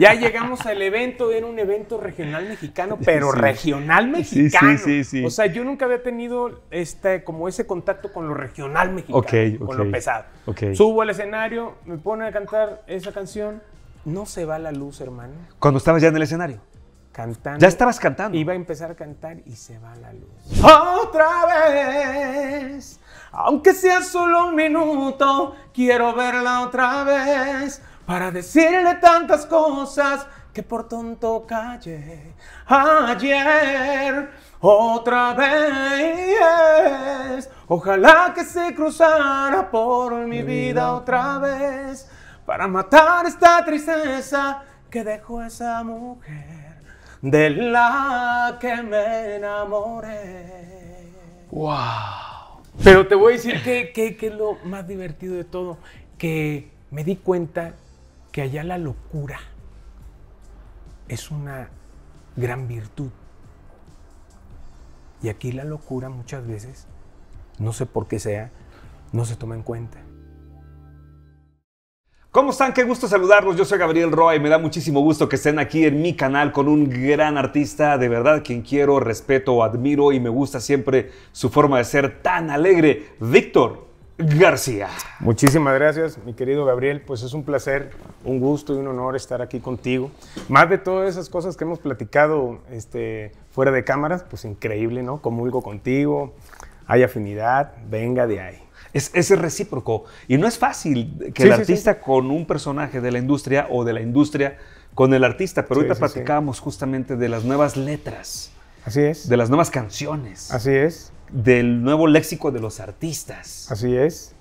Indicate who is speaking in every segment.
Speaker 1: Ya llegamos al evento, era un evento regional mexicano, pero regional mexicano. Sí, sí, sí, O sea, yo nunca había tenido este, como ese contacto con lo regional mexicano, con lo pesado. Subo al escenario, me pone a cantar esa canción, no se va la luz, hermano.
Speaker 2: Cuando estabas ya en el escenario. Cantando. Ya estabas
Speaker 1: cantando. Iba a empezar a cantar y se va la
Speaker 3: luz. Otra vez, aunque sea solo un minuto, quiero verla otra vez para decirle tantas cosas que por tonto callé ayer otra vez. Ojalá que se cruzara por mi, vida, otra vez para matar esta tristeza que dejó esa mujer de la que me enamoré.
Speaker 1: ¡Wow! Pero
Speaker 3: te voy a decir que, que, que es lo más
Speaker 1: divertido de todo, que me di cuenta que allá la locura es una gran virtud. Y aquí
Speaker 2: la locura muchas veces,
Speaker 1: no sé por qué sea, no se toma en cuenta.
Speaker 2: ¿Cómo están? Qué gusto saludarlos. Yo soy Gabriel Roa y me da muchísimo gusto que estén aquí en mi canal con un gran artista, de verdad, quien quiero, respeto, admiro y me gusta siempre su forma de ser tan alegre, Víctor García. Muchísimas gracias, mi querido Gabriel. Pues es un placer, un gusto y un honor estar aquí contigo.
Speaker 1: Más de todas esas cosas que hemos platicado este, fuera de cámaras, pues increíble,
Speaker 2: ¿no? Comulgo contigo, hay afinidad, venga de ahí. Es, es recíproco y no es fácil que el artista con un personaje de la industria o de la industria con el artista, pero ahorita platicábamos justamente de las nuevas letras. Así es. De las nuevas canciones. Así es del nuevo léxico de los artistas. Así es.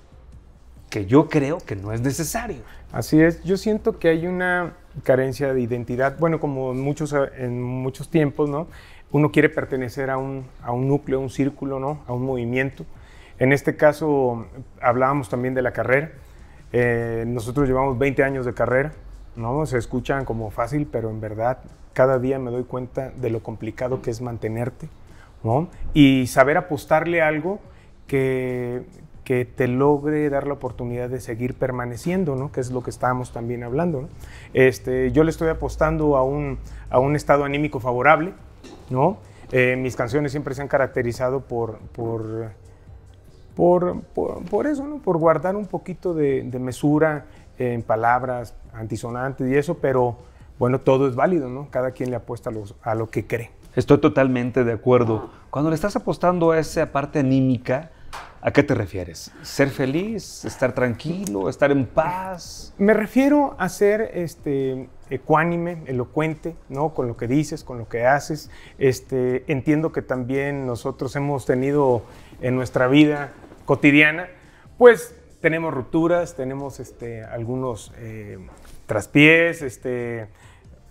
Speaker 1: Que yo creo que no es necesario. Así es, yo siento que hay una carencia de identidad, bueno, como muchos, en muchos tiempos, ¿no? Uno quiere pertenecer a un, núcleo, a un círculo, ¿no? A un movimiento. En este caso, hablábamos también de la carrera. Eh, nosotros llevamos 20 años de carrera, ¿no? Se escuchan como fácil, pero en verdad cada día me doy cuenta de lo complicado que es mantenerte, y saber apostarle algo que, te logre dar la oportunidad de seguir permaneciendo, ¿no? Que es lo que estábamos también hablando, Este, yo le estoy apostando a un, a un estado anímico favorable, ¿no? Eh, mis canciones siempre se han caracterizado por, por, por, eso, ¿no? Por guardar un poquito de, mesura en palabras antisonantes y eso, pero
Speaker 2: bueno, todo es válido, ¿no? Cada quien le apuesta a lo que cree. Estoy totalmente de acuerdo. Cuando le estás apostando a esa parte anímica, ¿a qué te refieres? ¿Ser feliz? ¿Estar tranquilo? ¿Estar en paz? Me refiero a ser este,
Speaker 1: ecuánime, elocuente, ¿no? Con lo que dices, con lo que haces. Este, entiendo que también nosotros hemos tenido en nuestra vida cotidiana, pues tenemos rupturas, tenemos este, algunos eh, traspiés, este,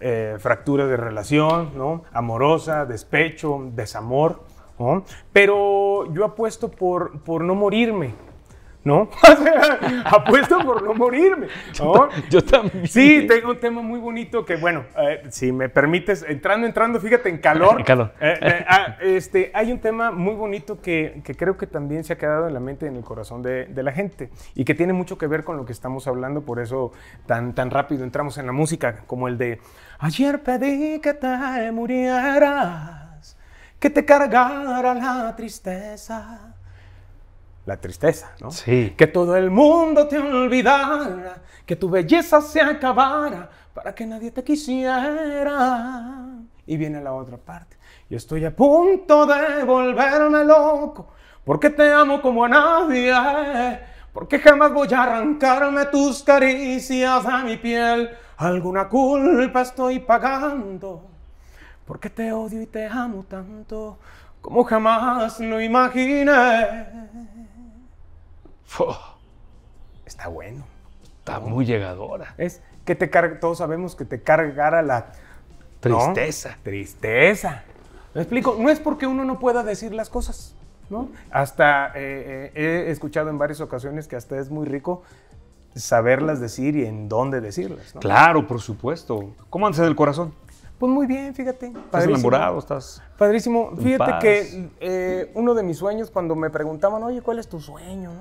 Speaker 1: eh, fractura de relación, ¿no? Amorosa, despecho, desamor, ¿no? Pero yo apuesto por, por no morirme, ¿no? apuesto por no morirme. ¿no? Yo, también. Sí, tengo un tema muy bonito que, bueno, eh, si me permites, entrando, entrando, fíjate, en calor. En calor. Eh, ah, este, hay un tema muy bonito que, que, creo que también se ha quedado en la mente y en el corazón de, de, la gente y que tiene mucho que ver con lo que estamos hablando, por eso tan, tan rápido entramos en la música, como el de
Speaker 3: Ayer pedí que te murieras, que te cargara la tristeza. La tristeza, ¿no? Sí. Que todo el mundo te olvidara, que tu belleza se acabara, para que nadie te quisiera. Y viene la otra parte. Yo estoy a punto de volverme loco, porque te amo como a nadie, porque jamás voy a arrancarme tus caricias a mi piel Alguna culpa estoy pagando, porque te odio y te amo tanto como jamás lo imaginé. Está bueno. Está muy llegadora. Es
Speaker 1: que te carga, todos sabemos que te cargara la tristeza. Tristeza. ¿Me explico? No es porque uno no pueda decir las cosas, ¿no? Hasta eh, eh, he escuchado en varias ocasiones que hasta es muy rico saberlas decir y en dónde decirlas. Claro,
Speaker 2: por supuesto. ¿Cómo andas del corazón?
Speaker 3: Pues muy bien, fíjate.
Speaker 1: ¿Estás enamorado?
Speaker 2: ¿Estás Padrísimo. Fíjate que
Speaker 1: eh, uno de mis sueños, cuando me preguntaban, oye, ¿cuál es tu sueño?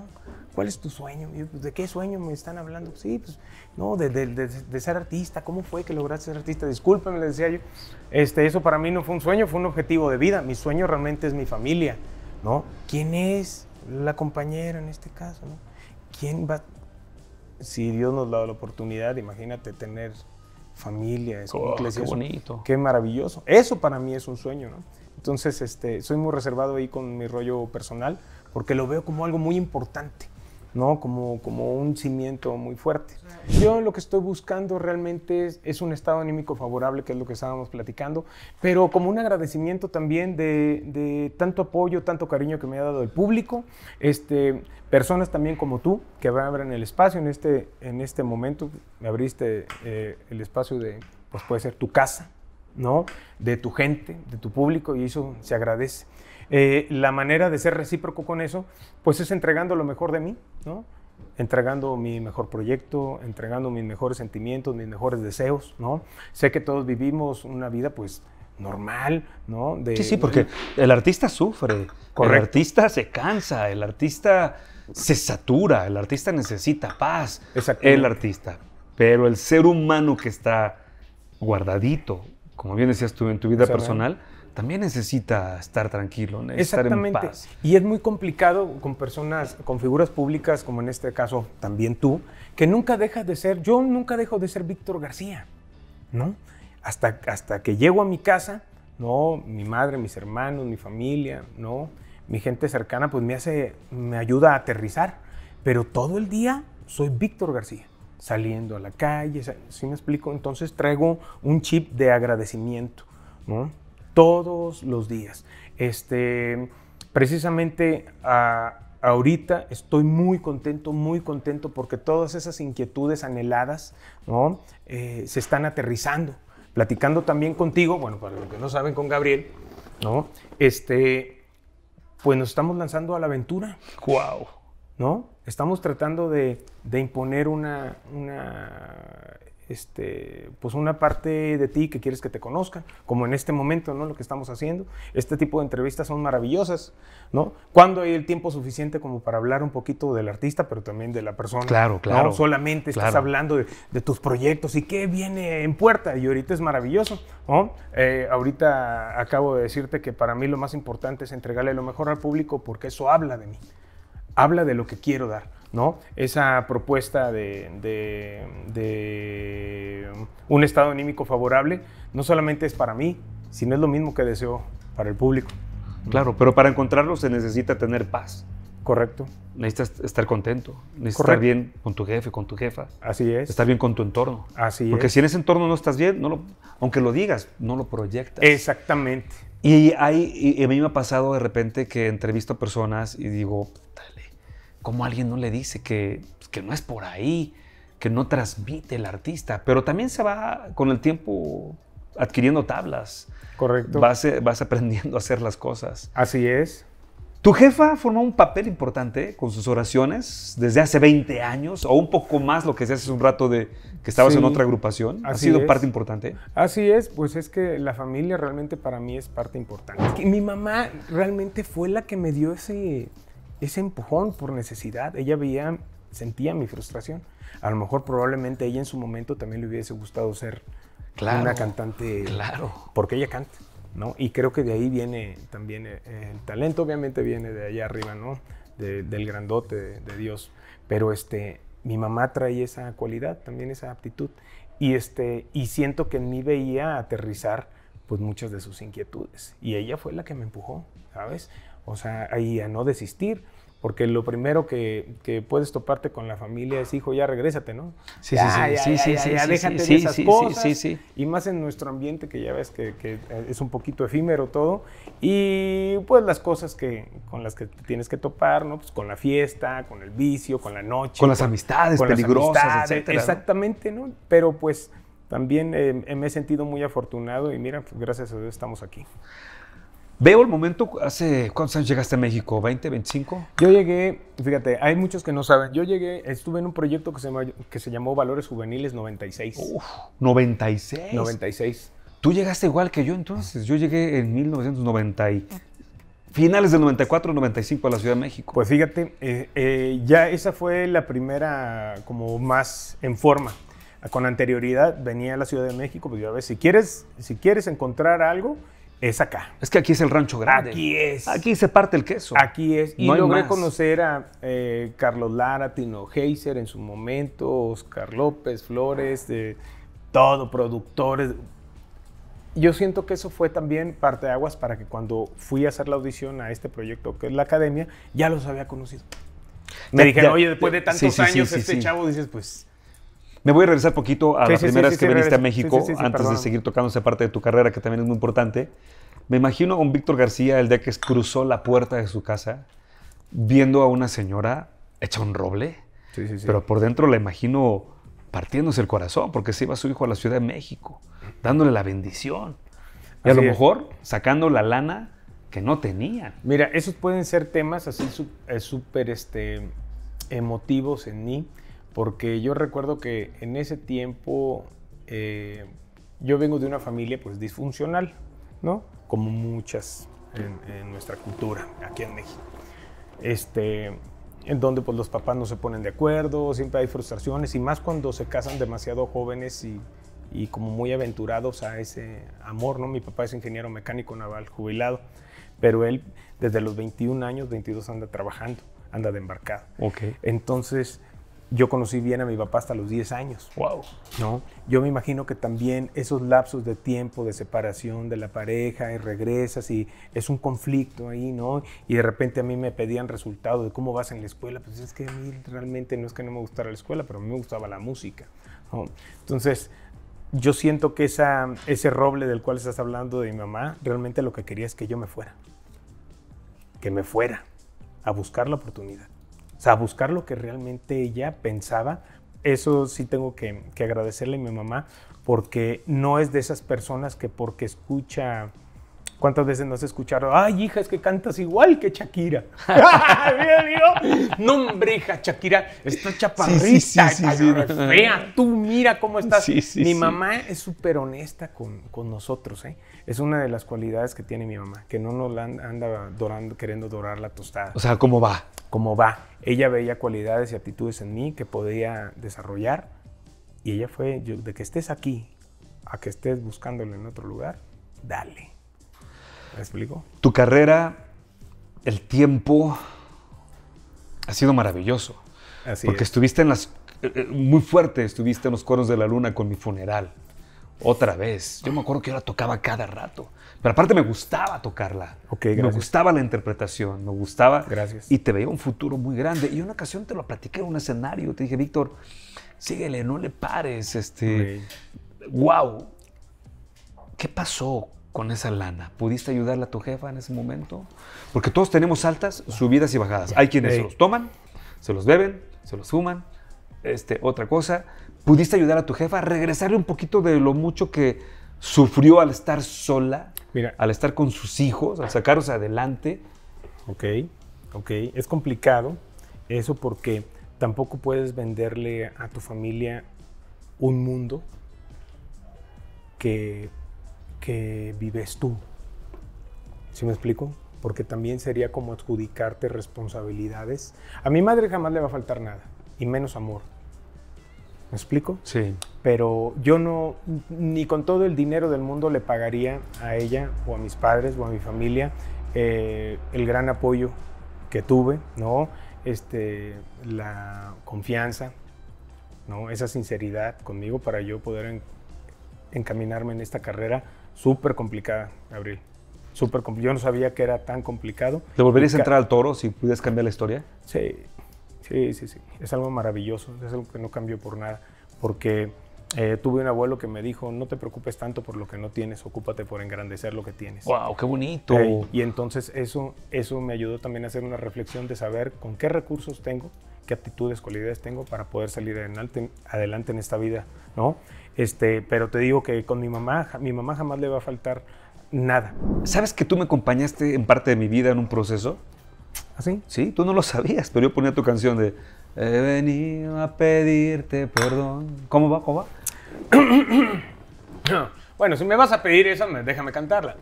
Speaker 2: ¿Cuál es tu sueño?
Speaker 1: Pues, ¿De qué sueño me están hablando? Sí, pues, no, de, ser artista. ¿Cómo fue que lograste ser artista? Discúlpeme, le decía yo. Este, eso para mí no fue un sueño, fue un objetivo de vida. Mi sueño realmente es mi familia, ¿no? ¿Quién es la compañera en este caso, ¿Quién va, si Dios nos da la oportunidad, imagínate tener familia, iglesia oh, qué bonito. Qué maravilloso. Eso para mí es un sueño, ¿no? Entonces, este, soy muy reservado ahí con mi rollo personal porque lo veo como algo muy importante. ¿no? Como, como un cimiento muy fuerte. Yo lo que estoy buscando realmente es, un estado anímico favorable, que es lo que estábamos platicando, pero como un agradecimiento también de, tanto apoyo, tanto cariño que me ha dado el público, este, personas también como tú que abren el espacio en este, en este momento, me abriste eh, el espacio de, pues puede ser tu casa, ¿no? De tu gente, de tu público, y eso se agradece. Eh, la manera de ser recíproco con eso, pues es entregando lo mejor de mí, ¿no? entregando mi mejor proyecto, entregando mis mejores sentimientos, mis mejores deseos, ¿no? Sé que todos vivimos una vida, pues,
Speaker 2: normal, ¿no? sí, sí, porque el artista sufre, el artista se cansa, el artista se satura, el artista necesita paz, el artista. Pero el ser humano que está guardadito, como bien decías tú en tu vida personal, también necesita estar tranquilo, necesita estar en paz.
Speaker 1: Y es muy complicado con personas, con figuras públicas, como en este caso también tú, que nunca dejas de ser, yo nunca dejo de ser Víctor García, ¿no? Hasta, hasta que llego a mi casa, ¿no? Mi madre, mis hermanos, mi familia, ¿no? Mi gente cercana, pues me hace, me ayuda a aterrizar. Pero todo el día soy Víctor García, saliendo a la calle, ¿sí me explico? Entonces traigo un chip de agradecimiento, ¿no? todos los días. Este, precisamente ahorita estoy muy contento, muy contento porque todas esas inquietudes anheladas ¿no? Eh, se están aterrizando. Platicando también contigo, bueno, para los que no saben, con Gabriel, ¿no? Este, pues nos estamos lanzando a la aventura. ¡Guau! ¿No? Estamos tratando de, imponer una este, pues una parte de ti que quieres que te conozca, como en este momento, ¿no? Lo que estamos haciendo. Este tipo de entrevistas son maravillosas, ¿no? Cuando hay el tiempo suficiente como para hablar un poquito del artista, pero también de la persona. Claro, claro. No solamente estás hablando de, tus proyectos y qué viene en puerta. Y ahorita es maravilloso, ¿no? Eh, ahorita acabo de decirte que para mí lo más importante es entregarle lo mejor al público porque eso habla de mí. Habla de lo que quiero dar ¿no? Esa propuesta de, un estado anímico favorable no solamente es para mí, sino es lo mismo que deseo para el público. Claro, pero para
Speaker 2: encontrarlo se necesita tener paz. Correcto. Necesitas estar contento, necesitas estar bien con tu jefe, con tu jefa. Así es. Estar bien con tu entorno. Así Porque es. Porque si en ese entorno no estás bien, no lo, aunque lo digas, no lo proyectas. Exactamente. Y, hay, a mí me ha pasado de repente que entrevisto a personas y digo, cómo alguien no le dice que, pues, que no es por ahí, que no transmite el artista, pero también se va con el tiempo adquiriendo tablas. Correcto. Vas, eh, vas aprendiendo a hacer las cosas. Así es. Tu jefa formó un papel importante con sus oraciones desde hace 20 años o un poco más lo que se hace un rato de que estabas en otra agrupación. ha sido parte importante.
Speaker 1: Así es, pues es que la familia realmente para mí es parte importante. mi mamá realmente fue la que me dio ese ese empujón por necesidad. Ella veía, sentía mi frustración. A lo mejor probablemente ella en su momento también le hubiese gustado ser una cantante. Claro. Porque ella canta, ¿no? Y creo que de ahí viene también eh, el talento, obviamente viene de allá arriba, ¿no? del grandote, de, Dios. Pero este, mi mamá trae esa cualidad, también esa aptitud. Y, este, y siento que en mí veía aterrizar pues muchas de sus inquietudes. Y ella fue la que me empujó, ¿sabes? O sea, ahí a no desistir. Porque lo primero que, que, puedes toparte con la familia es, hijo, ya regrésate, ¿no? Sí, sí, sí, ya, sí, ya, sí, sí, déjate de esas cosas. Sí, sí, sí. Y más en nuestro ambiente que ya ves que, que, es un poquito efímero todo. Y pues las cosas que con las que tienes que topar, ¿no? Pues con la fiesta, con el vicio, con la noche. Con las amistades con peligrosas, etcétera, Exactamente, ¿no? Pero pues también eh, me he sentido muy afortunado y mira, pues, gracias a Dios estamos aquí.
Speaker 2: Veo el momento, hace, ¿cuántos años llegaste a México? ¿20, 25? Yo llegué, fíjate, hay muchos que no saben. Yo llegué,
Speaker 1: estuve en un proyecto que se, que se llamó Valores Juveniles 96. Uf,
Speaker 2: 96. 96. Tú llegaste igual que yo entonces. Yo llegué en 1990, y finales del 94, 95 a la Ciudad de México. Pues fíjate, eh, eh, ya esa fue la
Speaker 1: primera como más en forma con anterioridad venía a la Ciudad de México, pues yo a ver, si quieres, si quieres encontrar algo, es acá. Es que aquí es el rancho grande. Aquí es. Aquí
Speaker 2: se parte el queso. Aquí es. Y logré conocer
Speaker 1: a eh, Carlos Lara, Tino Heiser en su momento, Oscar López, Flores, de eh, todo, productores. Yo siento que eso fue también parte de aguas para que cuando fui a hacer la audición a este proyecto que es la academia, ya los había conocido. Me, dijeron, oye, después de tantos años, este chavo, dices, pues
Speaker 2: me voy a regresar poquito a las primeras primera que viniste a México, antes de seguir tocando esa parte de tu carrera que también es muy importante. Me imagino a un Víctor García el día que cruzó la puerta de su casa viendo a una señora hecha un roble, pero por dentro la imagino partiéndose el corazón porque se iba su hijo a la Ciudad de México, dándole la bendición
Speaker 1: y a lo mejor
Speaker 2: sacando la lana que no tenía.
Speaker 1: Mira, esos pueden ser temas así eh, súper este, emotivos en mí porque yo recuerdo que en ese tiempo eh, yo vengo de una familia pues disfuncional, ¿no? Como muchas en, en, nuestra cultura aquí en México. Este, en donde pues los papás no se ponen de acuerdo, siempre hay frustraciones y más cuando se casan demasiado jóvenes y, y como muy aventurados a ese amor, ¿no? Mi papá es ingeniero mecánico naval jubilado, pero él desde los 21 años, 22 anda trabajando, anda de embarcado. ok Entonces, yo conocí bien a mi papá hasta los 10 años. Wow. ¿No? Yo me imagino que también esos lapsos de tiempo de separación de la pareja y regresas y es un conflicto ahí, ¿no? Y de repente a mí me pedían resultados de cómo vas en la escuela, pues es que a mí realmente no es que no me gustara la escuela, pero a mí me gustaba la música. Entonces, yo siento que esa, ese roble del cual estás hablando de mi mamá, realmente lo que quería es que yo me fuera. Que me fuera a buscar la oportunidad. O sea, buscar lo que realmente ella pensaba. Eso sí tengo que, agradecerle a mi mamá porque no es de esas personas que porque escucha ¿Cuántas veces nos escucharon? Ay, hija, es que cantas
Speaker 3: igual que Shakira. no, hombre, hija,
Speaker 1: Shakira, está chaparrita, sí, sí, sí, fea. Tú mira cómo estás. mi mamá es súper honesta con, con, nosotros. ¿eh? Es una de las cualidades que tiene mi mamá, que no nos anda queriendo dorar la tostada. O sea, ¿cómo va? ¿Cómo va? Ella veía cualidades y actitudes en mí que podía desarrollar. Y ella fue, yo, de que estés aquí a que estés buscándolo en otro lugar, dale.
Speaker 2: ¿Me explico? Tu carrera, el tiempo ha sido maravilloso. Así porque estuviste en las eh, eh, muy fuerte, estuviste en los cuernos de la luna con mi funeral. Otra vez. Yo me acuerdo que yo la tocaba cada rato. Pero aparte me gustaba tocarla. me gustaba la interpretación, me gustaba. Gracias. Y te veía un futuro muy grande. Y una ocasión te lo platiqué en un escenario. Te dije, Víctor, síguele, no le pares. Este, wow. ¿Qué pasó? con esa lana? ¿Pudiste ayudarle a tu jefa en ese momento? Porque todos tenemos altas, subidas y bajadas. Hay quienes se los toman, se los beben, se los fuman, este, otra cosa. ¿Pudiste ayudar a tu jefa a regresarle un poquito de lo mucho que sufrió al estar sola? Al estar con sus hijos, al sacarlos adelante. Ok, ok. Es complicado eso porque tampoco puedes
Speaker 1: venderle a tu familia un mundo que que vives tú. ¿Sí me explico? Porque también sería como adjudicarte responsabilidades. A mi madre jamás le va a faltar nada, y menos amor. ¿Me explico? Sí. Pero yo no, ni con todo el dinero del mundo le pagaría a ella o a mis padres o a mi familia eh, el gran apoyo que tuve, ¿no? Este, la confianza, ¿no? Esa sinceridad conmigo para yo poder encaminarme en esta carrera súper complicada, Abril. Súper Yo no sabía que era tan complicado.
Speaker 2: ¿Te volverías a entrar al toro si pudieras cambiar la historia? Sí,
Speaker 1: sí, sí, sí. Es algo maravilloso, es algo que no cambió por nada. Porque eh, tuve un abuelo que me dijo, no te preocupes tanto por lo que no tienes, ocúpate por engrandecer lo que tienes. ¡Wow, qué bonito! y entonces eso, eso me ayudó también a hacer una reflexión de saber con qué recursos tengo, qué actitudes, cualidades tengo para poder salir adelante en esta vida, ¿no? Este, pero te digo que con mi mamá, mi mamá jamás le va a faltar
Speaker 2: nada. ¿Sabes que tú me acompañaste en parte de mi vida en un proceso? ¿Así? ¿Ah, sí, tú no lo sabías, pero yo ponía tu canción de He venido a pedirte perdón. ¿Cómo va? ¿Cómo
Speaker 1: bueno, si me vas a pedir eso, déjame cantarla.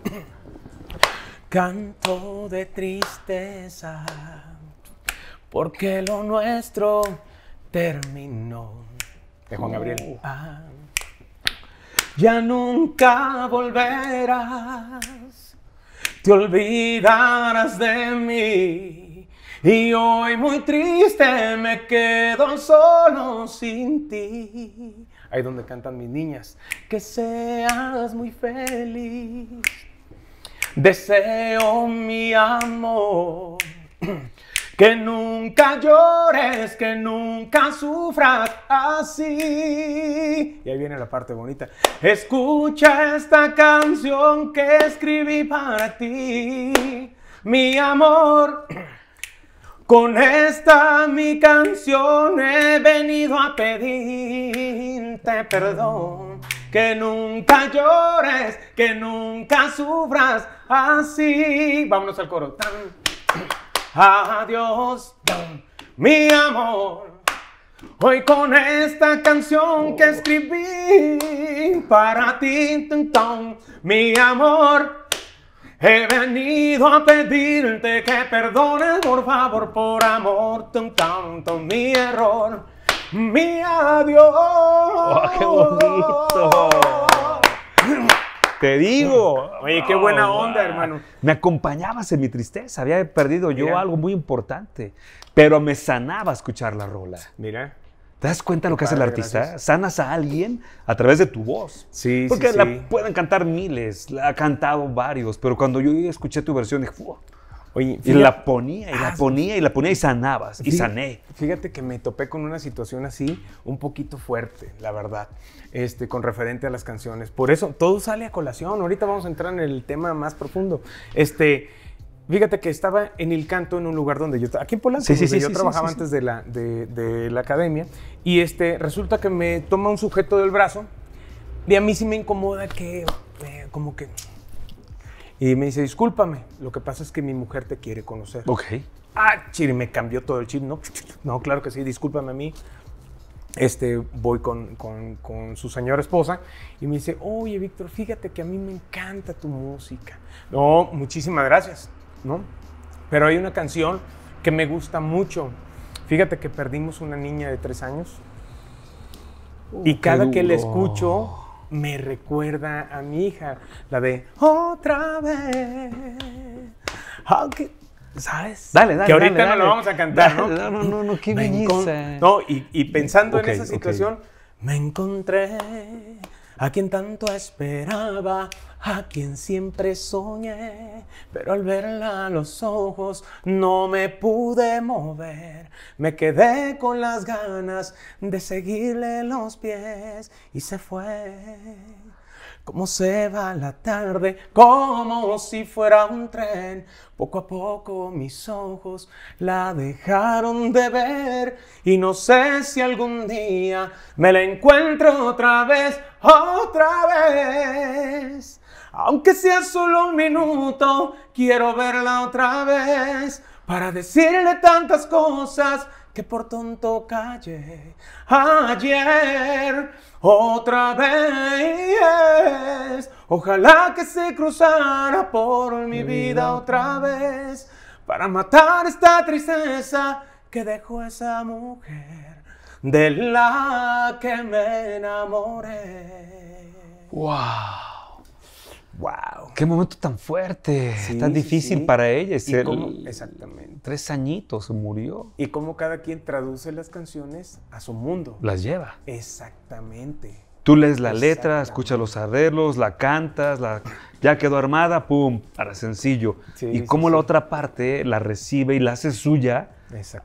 Speaker 3: Canto de tristeza, porque lo nuestro terminó. De Juan Gabriel. Uh. Ah ya nunca volverás, te olvidarás de mí. Y hoy muy triste me quedo solo sin ti. Ahí donde cantan mis niñas. Que seas muy feliz. Deseo mi amor. Que nunca llores, que nunca sufras así.
Speaker 1: Y ahí viene la parte bonita. Escucha
Speaker 3: esta canción que escribí para ti, mi amor. Con esta mi canción he venido a pedirte perdón. Que nunca llores, que nunca sufras así. Vámonos al coro. Adiós, mi amor. Hoy con esta canción que escribí para ti, mi amor. He venido a pedirte que perdones, por favor, por amor, tanto mi error, mi adiós. ¡Qué bonito!
Speaker 2: Te digo.
Speaker 3: Oye, qué buena onda, hermano.
Speaker 2: Me acompañabas en mi tristeza. Había perdido yo algo muy importante. Pero me sanaba escuchar la rola. Mira. ¿Te das cuenta lo que hace el artista? Sanas a alguien a través de tu voz. Sí, Porque la pueden cantar miles, la ha cantado varios, pero cuando yo escuché tu versión dije, Oye, y la ponía, y la ah, ponía, y la ponía, y sanabas, y sané. Fíjate que me topé con una situación
Speaker 1: así, un poquito fuerte, la verdad, este, con referente a las canciones.
Speaker 2: Por eso, todo
Speaker 1: sale a colación. Ahorita vamos a entrar en el tema más profundo. Este, Fíjate que estaba en el canto en un lugar donde yo aquí en Polanco, sí, donde yo trabajaba antes de la, de, la academia, y este resulta que me toma un sujeto del brazo, y a mí sí me incomoda que, eh, como que, y me dice, discúlpame, lo que pasa es que mi mujer te quiere conocer. Ok. Ah, chiri, me cambió todo el chip, ¿no? No, claro que sí, discúlpame a mí. Este, voy con, su señora esposa y me dice, oye, Víctor, fíjate que a mí me encanta tu música. No, muchísimas gracias, ¿no? Pero hay una canción que me gusta mucho. Fíjate que perdimos una niña de tres
Speaker 3: años uh, y cada que la escucho me recuerda a mi hija. La de otra vez. Ah, ¿Sabes? Dale, dale. Que ahorita no lo vamos a cantar, ¿no? No, no, no, qué belleza. No, y,
Speaker 1: pensando en esa situación,
Speaker 3: me encontré a quien tanto esperaba, a quien siempre soñé, pero al verla los ojos no me pude mover, me quedé con las ganas de seguirle los pies y se fue. Cómo se va la tarde, como si fuera un tren. Poco a poco mis ojos la dejaron de ver y no sé si algún día me la encuentro otra vez, otra vez. Aunque sea solo un minuto, quiero verla otra vez para decirle tantas cosas que por tonto calle ayer otra vez. Ojalá que se cruzara por mi, vida otra vez para matar esta tristeza que dejó esa mujer de la que me enamoré.
Speaker 2: Wow. Qué momento tan fuerte, tan difícil para ella.
Speaker 1: exactamente.
Speaker 2: Tres añitos murió.
Speaker 1: Y cómo cada quien traduce las canciones a su mundo. Las lleva. Exactamente.
Speaker 2: Tú lees la letra, escuchas los arreglos, la cantas, la, ya quedó armada, pum, para sencillo. y cómo la otra parte la recibe y la hace suya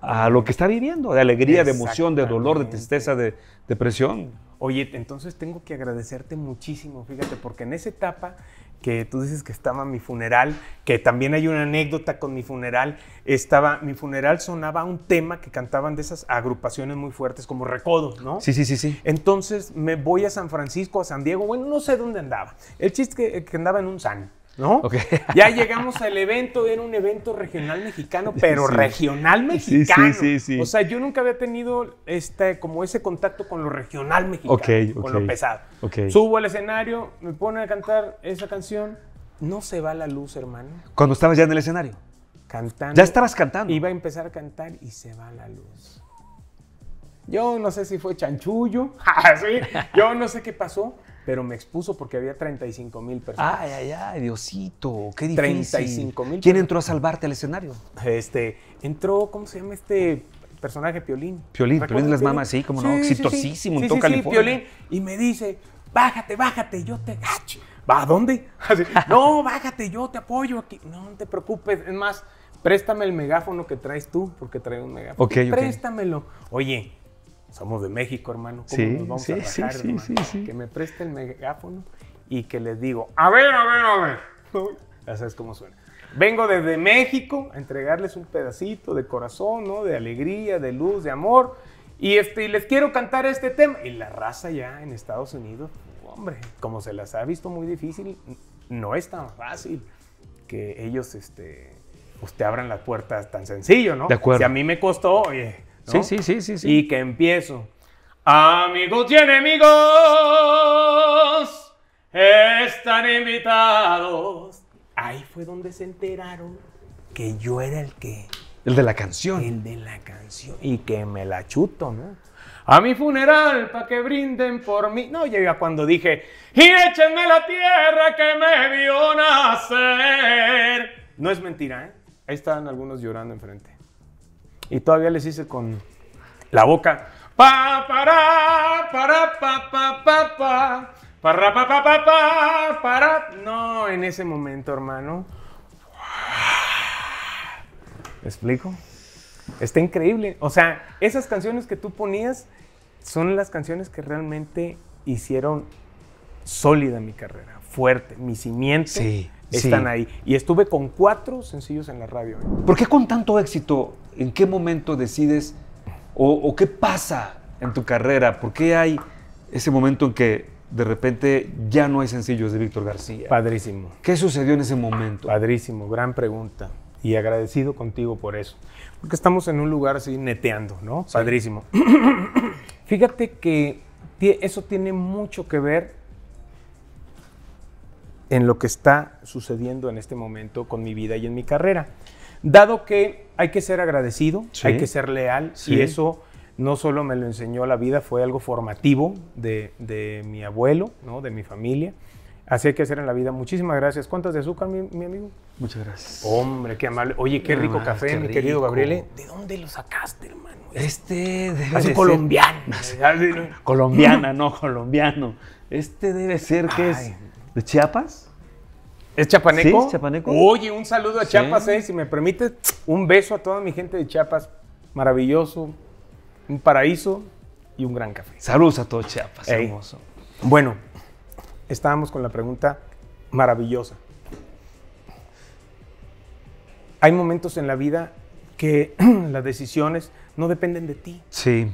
Speaker 2: a lo que está viviendo, de alegría, de emoción, de dolor, de tristeza, de depresión.
Speaker 1: Oye, entonces tengo que agradecerte muchísimo, fíjate, porque en esa etapa que tú dices que estaba mi funeral, que también hay una anécdota con mi funeral, estaba, mi funeral sonaba un tema que cantaban de esas agrupaciones muy fuertes como Recodo, ¿no? Sí, sí, sí, sí. Entonces me voy a San Francisco, a San Diego, bueno, no sé dónde andaba. El chiste que, eh, que andaba en un San.
Speaker 2: ¿no?
Speaker 1: Ya llegamos al evento, era un evento regional mexicano, pero regional mexicano. Sí, sí, o sea, yo nunca había tenido este, como ese contacto con lo regional mexicano, con lo pesado. Subo al escenario, me ponen a cantar esa canción, no se va la luz, hermano.
Speaker 2: Cuando estabas ya en el escenario. Cantando. Ya estabas
Speaker 1: cantando. Iba a empezar a cantar y se va la luz. Yo no
Speaker 2: sé si fue chanchullo,
Speaker 1: yo no sé qué pasó, pero me expuso porque había 35 mil personas. Ay,
Speaker 2: ay, ay, Diosito, qué difícil. 35 mil. ¿Quién entró a salvarte al escenario?
Speaker 1: Este, entró, ¿cómo se llama este personaje? Piolín.
Speaker 2: Piolín, Piolín de las mamás así, como no, exitosísimo sí, sí. toca sí, Piolín.
Speaker 3: Y me dice, bájate, bájate, yo te... gache." ¿Va a dónde? no, bájate, yo te apoyo aquí. No, no te preocupes, es más,
Speaker 1: préstame el megáfono que traes tú, porque trae un megáfono. Ok, ok. Préstamelo. Oye, somos de México, hermano. ¿Cómo sí, sí, sí, Que me preste el megáfono y que les digo, a ver, a ver, a ver. Ya sabes cómo suena. Vengo desde México a entregarles un pedacito de corazón, ¿no? De alegría, de luz, de amor. Y, este, les quiero cantar este tema. Y la raza ya en Estados Unidos, hombre, como se las ha visto muy difícil, no es tan fácil que ellos, este, pues, te abran las puertas tan sencillo, ¿no? De acuerdo. Si a mí me costó, oye, Sí, sí, sí, sí, sí. Y que empiezo.
Speaker 3: Amigos y enemigos están invitados. Ahí fue donde se enteraron
Speaker 1: que yo era el que... El de la canción. El de la canción. Y que me la chuto, ¿no?
Speaker 3: A mi funeral, para que brinden por mí. No, yo ya cuando dije, y échenme la tierra que me vio nacer. No es mentira, ¿eh? Ahí estaban
Speaker 1: algunos llorando enfrente. Y todavía les hice con la boca.
Speaker 3: Pa, para, para, pa, pa, Para, pa, para. No, en ese momento, hermano.
Speaker 1: ¿Me explico? Está increíble. O sea, esas canciones que tú ponías son las canciones que realmente hicieron sólida mi carrera,
Speaker 2: fuerte, mi simiente. Sí, están ahí. Y estuve con cuatro sencillos en la radio. ¿Por qué con tanto éxito ¿en qué momento decides o, qué pasa en tu carrera? ¿Por qué hay ese momento en que de repente ya no hay sencillos de Víctor García? Padrísimo. ¿Qué sucedió en ese momento? Padrísimo, gran pregunta. Y agradecido
Speaker 1: contigo por eso. Porque estamos en un lugar así neteando, ¿no? Padrísimo. Fíjate que eso tiene mucho que ver en lo que está sucediendo en este momento con mi vida y en mi carrera. Dado que hay que ser agradecido, hay que ser leal y eso no solo me lo enseñó la vida, fue algo formativo de, mi abuelo, ¿no? de mi familia. Así hay que hacer en la vida. Muchísimas gracias. ¿Cuántas de azúcar, mi, amigo?
Speaker 3: Muchas gracias.
Speaker 1: Hombre, qué amable. Oye, qué rico
Speaker 2: café, mi querido Gabriele. ¿eh? ¿De dónde lo sacaste, hermano? Este debe ser colombiano. Colombiana, no, colombiano. Este debe ser que es de Chiapas. ¿Es chapaneco? Oye,
Speaker 1: un saludo a Chiapas, eh, si me permite. Un beso a toda mi gente de Chiapas. Maravilloso, un paraíso y un gran café. Saludos a todos Chiapas, hermoso. Bueno, estábamos con la pregunta maravillosa. Hay momentos en la vida que las decisiones no dependen de ti. Sí.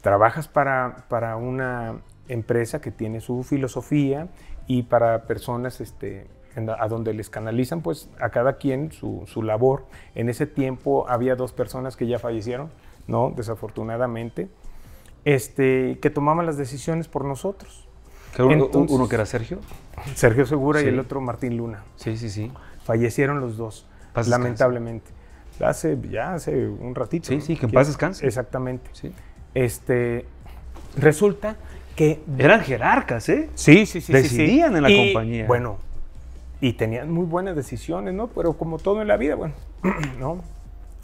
Speaker 1: Trabajas para, para una empresa que tiene su filosofía y para personas este, a donde les canalizan pues a cada quien su, labor. En ese tiempo había dos personas que ya fallecieron, ¿no? Desafortunadamente, este, que tomaban las decisiones por nosotros. Uno, que era Sergio.
Speaker 2: Sergio Segura y el
Speaker 1: otro Martín Luna. Sí, sí, sí. Fallecieron los dos, lamentablemente. Hace, ya hace un ratito. Sí, sí, que en paz descanse. Exactamente. Este, resulta que... Eran jerarcas, ¿eh? Sí, sí, sí. Decidían en la compañía. Bueno, y tenían muy buenas decisiones, ¿no? Pero como todo en la vida, bueno, ¿no?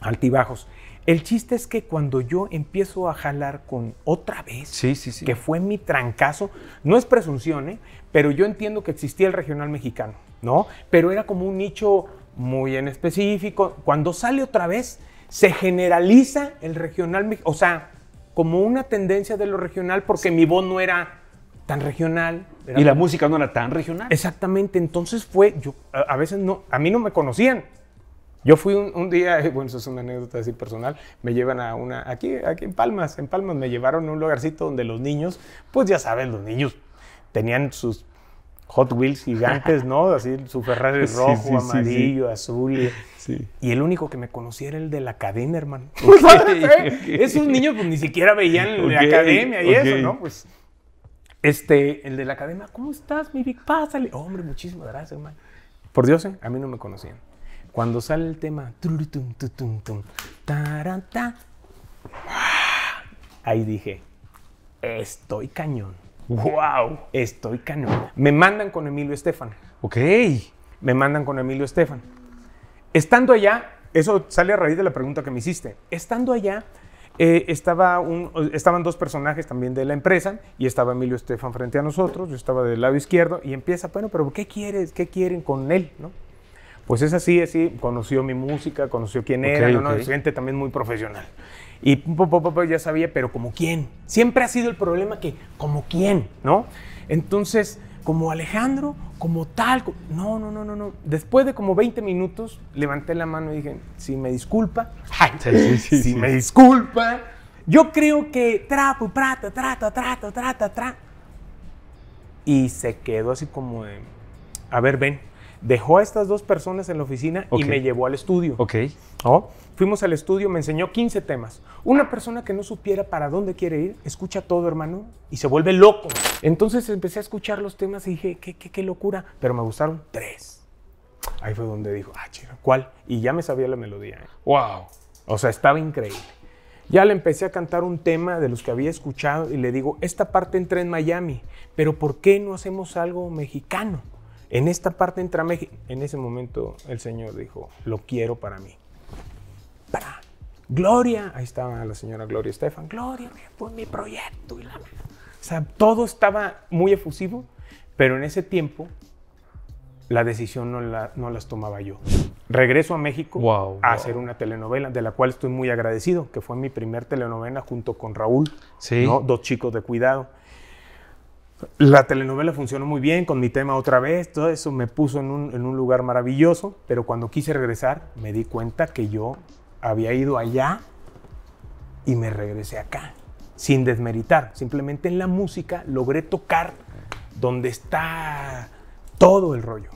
Speaker 1: Altibajos. El chiste es que cuando yo empiezo a jalar con otra vez, que fue mi trancazo, no es presunción, ¿eh? pero yo entiendo que existía el regional mexicano, ¿no? Pero era como un nicho muy en específico. Cuando sale otra vez, se generaliza el regional, o sea, como una tendencia de lo regional porque mi voz no era tan regional. y la música no era tan regional. Exactamente, entonces fue, yo a, veces no, a mí no me conocían. Yo fui un, día, bueno, eso es una anécdota así personal, me llevan a una, aquí, aquí en Palmas, en Palmas me llevaron a un lugarcito donde los niños, pues ya saben, los niños tenían sus Hot Wheels gigantes, ¿no? Así su Ferrari rojo, amarillo, azul. Y el único que me conocía era el de la cadena, hermano. Es un niño que pues, ni siquiera veían en la academia y eso, ¿no? Pues este, el de la academia,
Speaker 3: ¿cómo estás, mi big? Pásale. hombre, muchísimas gracias, hermano.
Speaker 1: Por Dios, ¿eh? a mí no me conocían. Cuando sale el tema, ahí dije, estoy cañón. ¡Wow! Estoy cañón. Me mandan con Emilio Estefan. Ok. Me mandan con Emilio Estefan. Estando allá, eso sale a raíz de la pregunta que me hiciste. Estando allá, eh, estaba estaban dos personajes también de la empresa y estaba Emilio Estefan frente a nosotros, yo estaba del lado izquierdo y empieza, bueno, pero ¿qué quieres? ¿Qué quieren con él? Pues es así, así, conoció mi música, conoció quién era, ¿no? gente también muy profesional. Y ya sabía, pero como quién. Siempre ha sido el problema que, como quién, ¿no? Entonces, como Alejandro, como tal. No, no, no, no, no. Después de como 20 minutos, levanté la mano
Speaker 3: y dije, si me disculpa,
Speaker 1: si me disculpa.
Speaker 3: Yo creo que trapo, prata, trata, trata, trata, trato Y se quedó así
Speaker 1: como de, a ver, ven dejó a estas dos personas en la oficina y me llevó al estudio. Ok. Fuimos al estudio, me enseñó 15 temas. Una persona que no supiera para dónde quiere ir, escucha todo, hermano, y se vuelve loco. Entonces empecé a escuchar los temas y dije, qué, locura. Pero me gustaron tres. Ahí fue donde dijo, ah, chica, ¿cuál? Y ya me sabía la melodía. ¡Wow! ¿eh? O sea, estaba increíble. Ya le empecé a cantar un tema de los que había escuchado y le digo, esta parte entré en Miami, pero ¿por qué no hacemos algo mexicano? En esta parte entra México. En ese momento el Señor dijo, lo quiero para mí. Para Gloria, ahí estaba la señora Gloria Estefan, Gloria,
Speaker 3: fue mi proyecto. O
Speaker 1: sea, todo estaba muy efusivo, pero en ese tiempo la decisión no, las tomaba yo. Regreso a México a hacer una telenovela, de la cual estoy muy agradecido, que fue mi primer telenovela junto con Raúl, Dos chicos de cuidado. La telenovela funcionó muy bien con mi tema otra vez, todo eso me puso en un, lugar maravilloso, pero cuando quise regresar me di cuenta que yo había ido allá y me regresé acá, sin desmeritar. Simplemente en la música logré tocar donde está todo el rollo,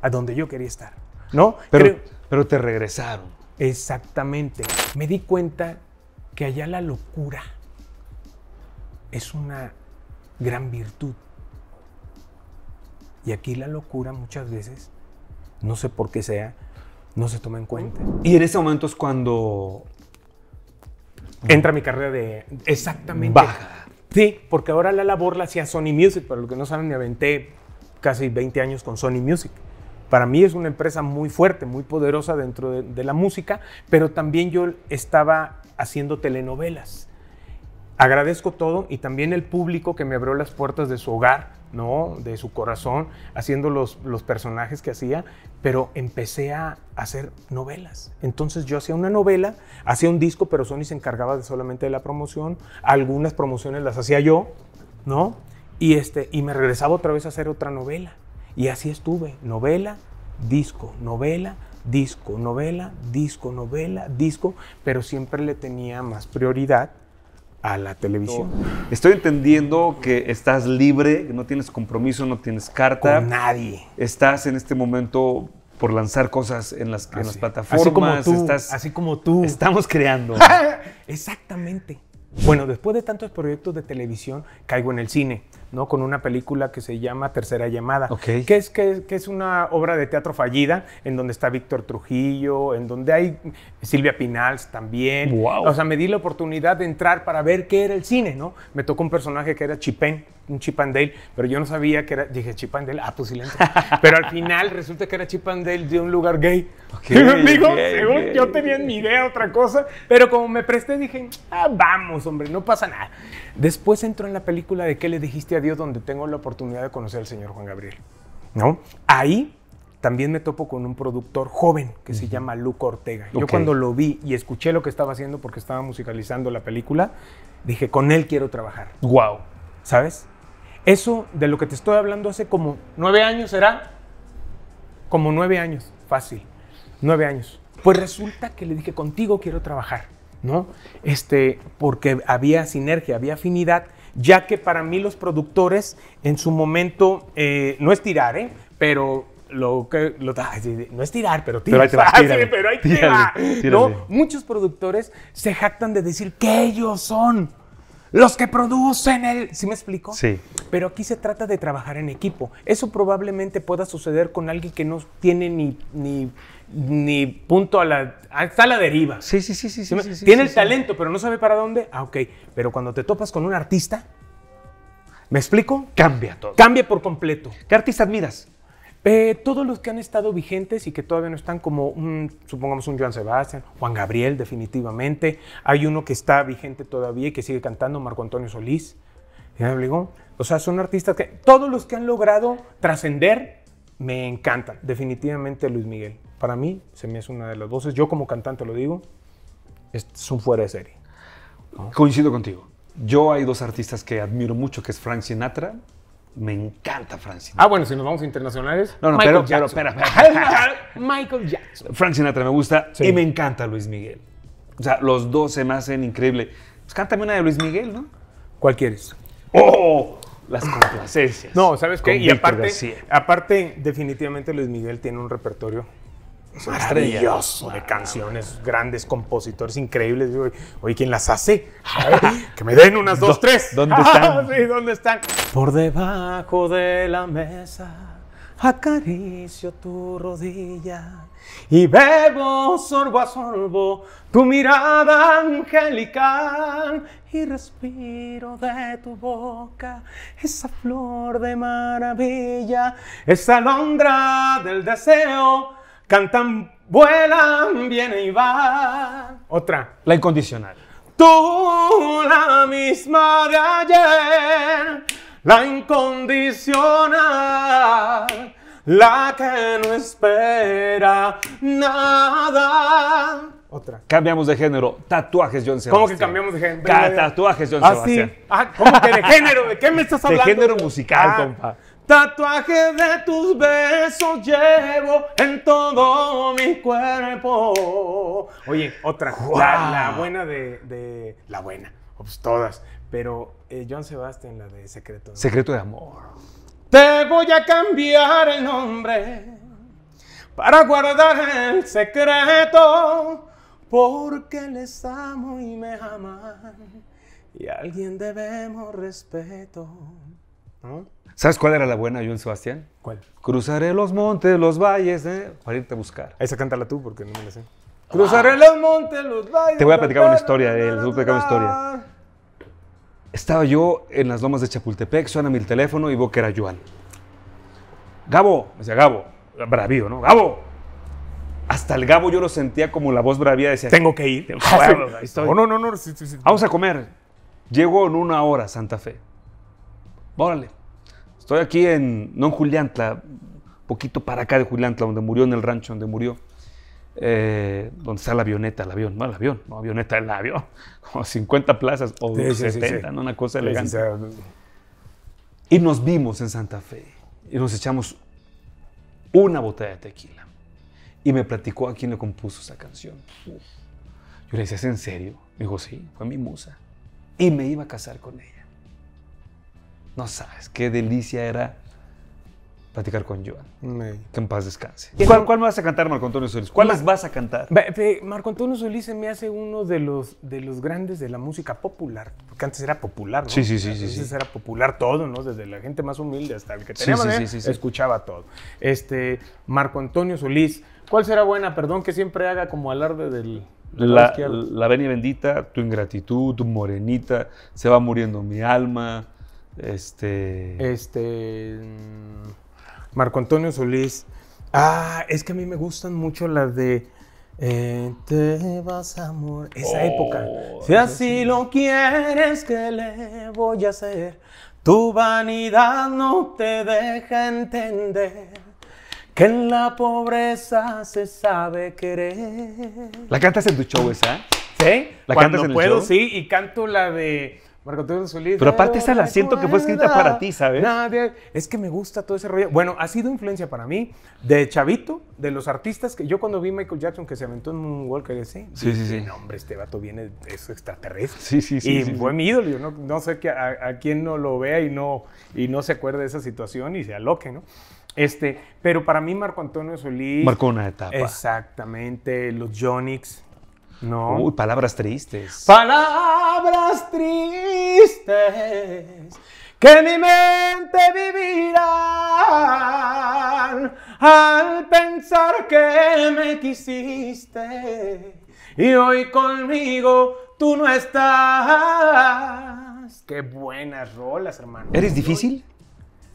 Speaker 1: a donde yo quería estar, ¿no? Pero, pero te regresaron. Exactamente. Me di cuenta que allá la locura es una gran virtud. Y aquí la locura muchas veces,
Speaker 2: no sé por qué sea, no se toma en cuenta. Y en ese momento es cuando entra
Speaker 1: mi carrera de... Exactamente. Baja. Sí, porque ahora la labor la hacía Sony Music, para los que no saben, me aventé casi 20 años con Sony Music. Para mí es una empresa muy fuerte, muy poderosa dentro de la música, pero también yo estaba haciendo telenovelas agradezco todo y también el público que me abrió las puertas de su hogar, ¿no? De su corazón, haciendo los, los personajes que hacía, pero empecé a hacer novelas. Entonces yo hacía una novela, hacía un disco, pero Sony se encargaba de solamente de la promoción. Algunas promociones las hacía yo, ¿no? Y, este, y me regresaba otra vez a hacer otra novela. Y así estuve, novela, disco, novela, disco, novela, disco, novela, disco, pero siempre le tenía más prioridad
Speaker 2: a la televisión. Estoy entendiendo que estás libre, que no tienes compromiso, no tienes carta. Con nadie. Estás en este momento por lanzar cosas en las, plataformas. Así como Estás, así como tú. Estamos creando.
Speaker 1: Exactamente. Bueno, después de tantos proyectos de televisión, caigo en el cine. Con una película que se llama Tercera Llamada, que, es, que, es una obra de teatro fallida, en donde está Víctor Trujillo, en donde hay Silvia Pinals también. O sea, me di la oportunidad de entrar para ver qué era el cine, ¿no? Me tocó un personaje que era Chipén, un Chip pero yo no sabía que era, dije Chip ah, pues sí Pero al final resulta que era Chip de un lugar gay. Digo, yo tenía en mi idea otra cosa, pero como me presté dije, ah, vamos, hombre, no pasa nada. Después entró en la película de ¿Qué le dijiste a donde tengo la oportunidad de conocer al Señor Juan Gabriel. ¿No? Ahí también me topo con un productor joven que se llama Luca Ortega. Yo cuando lo vi y escuché lo que estaba haciendo porque estaba musicalizando la película, dije, con él quiero trabajar. Wow. ¿Sabes? Eso de lo que te estoy hablando hace como nueve años, ¿será? Como nueve años, fácil. Nueve años. Pues resulta que le dije, contigo quiero trabajar, ¿no? Este, porque había sinergia, había afinidad ya que para mí los productores en su momento, eh, no es tirar, ¿eh? pero lo que no es tirar, pero tira. Pero ahí Muchos productores se jactan de decir que ellos son los que producen el. ¿Sí me explico? Sí. Pero aquí se trata de trabajar en equipo. Eso probablemente pueda suceder con alguien que no tiene ni, ni ni punto a la... Está a la deriva. Sí, sí, sí, sí. Tiene el talento, pero no sabe para dónde. Ah, ok. Pero cuando te topas con un artista, ¿me explico? Cambia todo. Cambia por completo. ¿Qué artista admiras? Eh, todos los que han estado vigentes y que todavía no están, como supongamos un Joan Sebastián, Juan Gabriel, definitivamente. Hay uno que está vigente todavía y que sigue cantando, Marco Antonio Solís. O sea, son artistas que. Todos los que han logrado trascender me encanta. Definitivamente Luis Miguel. Para mí se me hace una
Speaker 2: de las voces. Yo como cantante lo digo, es un fuera de serie. Coincido contigo. Yo hay dos artistas que admiro mucho, que es Frank Sinatra. Me encanta Frank Sinatra.
Speaker 1: Ah, bueno, si nos vamos internacionales. No, no, Michael pero, espera, Michael
Speaker 2: Jackson. Frank Sinatra me gusta y me encanta Luis Miguel. O sea, los dos se me hacen increíble. Pues cántame una de Luis Miguel, ¿no? ¿Cuál ¡Oh! las complacencias. No, ¿sabes qué? y aparte,
Speaker 1: aparte, definitivamente Luis Miguel tiene un repertorio maravilloso de canciones, grandes compositores increíbles. Oye, ¿quién las hace?
Speaker 3: que me den unas, dos, tres. ¿Dónde están? sí, ¿dónde están? Por debajo de la mesa Acaricio tu rodilla y bebo sorbo a sorbo tu mirada angelical y respiro de tu boca esa flor de maravilla, esa alondra del deseo, cantan, vuelan, vienen y van. Otra,
Speaker 2: la incondicional.
Speaker 3: Tú la misma de ayer la incondicional,
Speaker 2: la que no espera
Speaker 3: nada.
Speaker 2: Otra. Cambiamos de género. Tatuajes, John Sebastián. ¿Cómo que cambiamos de género? tatuajes, John ah, Sebastián.
Speaker 3: Ah, ¿Cómo que de género? ¿De qué me estás hablando? De género musical, ah, compa. Tatuaje de tus besos llevo en todo mi cuerpo.
Speaker 1: Oye, otra. La, la buena de, de- La buena. Pues todas. Pero eh, John Sebastian, la de Secreto.
Speaker 3: Secreto de Amor. Te voy a cambiar el nombre para guardar el secreto, porque les amo y me aman, y a alguien debemos respeto.
Speaker 2: ¿Sabes cuál era la buena, John Sebastián? ¿Cuál? Cruzaré los montes, los valles, ¿eh? para irte a buscar. Esa cántala tú, porque no me la sé. Cruzaré los montes,
Speaker 3: los valles. Te voy a platicar una historia
Speaker 2: de eh, él, voy a platicar una
Speaker 3: historia.
Speaker 2: Estaba yo en las lomas de Chapultepec, suena mi teléfono y veo que era Joan. Gabo, me decía Gabo, bravío, ¿no? Gabo. Hasta el Gabo yo lo sentía como la voz bravía, decía, tengo que ir. Ah, estoy. No, no, no, Vamos a comer. Llego en una hora Santa Fe. Órale. Estoy aquí en, no en Juliantla, poquito para acá de Juliantla, donde murió en el rancho, donde murió. Eh, donde está la avioneta, el avión, no el avión, no avioneta, el avión, como 50 plazas o 70, una cosa elegante. Y nos vimos en Santa Fe y nos echamos una botella de tequila. Y me platicó a quién le compuso esa canción. Yo le decía, ¿es en serio? dijo, sí, fue mi musa. Y me iba a casar con ella. No sabes qué delicia era platicar con Joan. Que en paz descanse. ¿Cuál, ¿Cuál, vas a cantar, Marco Antonio Solís? ¿Cuáles vas a cantar?
Speaker 1: Marco Antonio Solís se me hace uno de los, de los grandes de la música popular, porque antes era popular, ¿no? Sí, sí, sí. Antes sí, sí. era popular todo, ¿no? Desde la gente más humilde hasta el que tenía ¿eh? sí, escuchaba todo. Este, Marco Antonio Solís, ¿cuál será buena? Perdón que siempre haga como alarde del... La, la
Speaker 2: venia bendita, tu ingratitud, tu morenita, se va muriendo mi alma, este...
Speaker 1: Este...
Speaker 3: Marco Antonio Solís. Ah, es que a mí me gustan mucho las de eh, Te vas amor. Esa época. Oh, si así lo quieres, que le voy a hacer? Tu vanidad no te deja entender que en la pobreza se sabe querer. ¿La
Speaker 2: cantas en tu show esa?
Speaker 3: Sí, ¿La en puedo, el show? sí, y canto la
Speaker 1: de Marco Antonio Solís. Pero aparte esa la siento que fue escrita para ti, ¿sabes? Nadie. Es que me gusta todo ese rollo. Bueno, ha sido influencia para mí de Chavito, de los artistas que yo cuando vi Michael Jackson que se aventó en un walker Sí, sí, sí. No, hombre, este vato viene, es extraterrestre. Sí, sí, sí. Y buen fue ídolo. Yo no, sé que a, quién no lo vea y no, y no se acuerde de esa situación y se aloque, ¿no? Este, pero para mí Marco Antonio Solís. Marcó una etapa. Exactamente. Los Jonix.
Speaker 2: No. palabras tristes.
Speaker 3: Palabras tristes que mi mente vivirán al pensar que me quisiste y hoy conmigo tú no estás.
Speaker 1: Qué buenas rolas, hermano. ¿Eres
Speaker 2: difícil?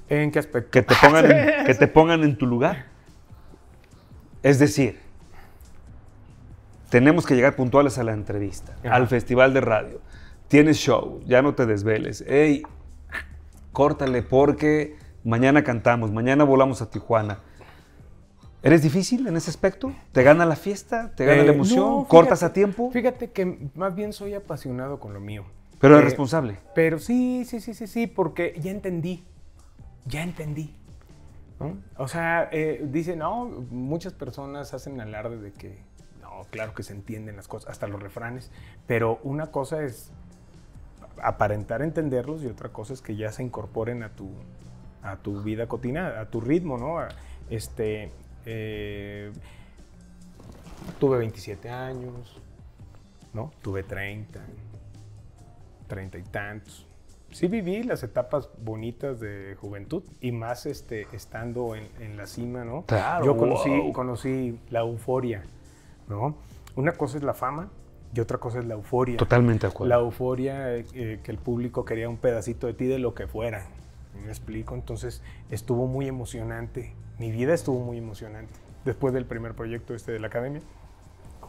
Speaker 2: ¿En qué aspecto? Que te pongan, que te pongan en tu lugar. Es decir, tenemos que llegar puntuales a la entrevista, al festival de radio. Tienes show, ya no te desveles. Ey, córtale porque mañana cantamos, mañana volamos a Tijuana. ¿Eres difícil en ese aspecto? ¿Te gana la fiesta? ¿Te gana la eh, emoción? ¿Cortas
Speaker 1: a tiempo? Fíjate que más bien soy apasionado con lo mío. Pero es eh, responsable. Pero sí, sí, sí, sí, sí, porque ya entendí. Ya entendí. O sea, eh, dicen, no, muchas personas hacen alarde de que Oh, claro que se entienden las cosas, hasta los refranes, pero una cosa es aparentar entenderlos y otra cosa es que ya se incorporen a tu, a tu vida cotidiana, a tu ritmo, ¿no? este, eh, tuve 27 años, ¿no? Tuve 30, 30 y tantos. Sí viví las etapas bonitas de juventud y más este, estando en, la cima, ¿no? Yo conocí, conocí la euforia una cosa es la fama y otra cosa es la euforia. Totalmente de acuerdo. La euforia eh, que el público quería un pedacito de ti de lo que fuera. ¿Me explico? Entonces estuvo muy emocionante. Mi vida estuvo muy emocionante. Después del primer proyecto este de la academia.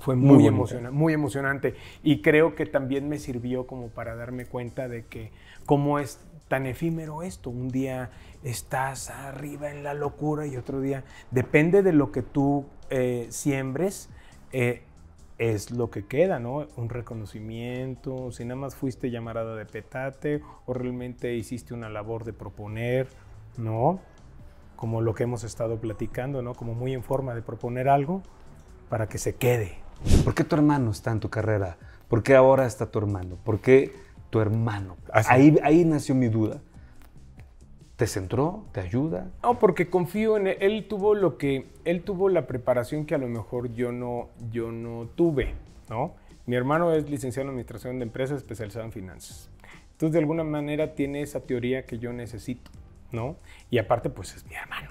Speaker 1: Fue muy, emocionante, muy emocionante. Y creo que también me sirvió como para darme cuenta de que cómo es tan efímero esto. Un día estás arriba en la locura y otro día depende de lo que tú eh, siembres eh, es lo que queda, ¿no? Un reconocimiento, si nada más fuiste llamada de petate o realmente hiciste una labor de proponer, ¿no? Como lo que hemos estado platicando, ¿no? Como muy en forma de proponer algo para que se quede.
Speaker 2: ¿Por qué tu hermano está en tu carrera? ¿Por qué ahora está tu hermano? ¿Por qué tu hermano? Ahí, ahí nació mi duda te centró, te ayuda. No,
Speaker 1: porque confío en él. Él tuvo lo que, él tuvo la preparación que a lo mejor yo no, yo no tuve, ¿no? Mi hermano es licenciado en administración de empresas, especializado en finanzas. Entonces, de alguna manera tiene esa teoría que yo necesito, ¿no? Y aparte, pues es mi hermano.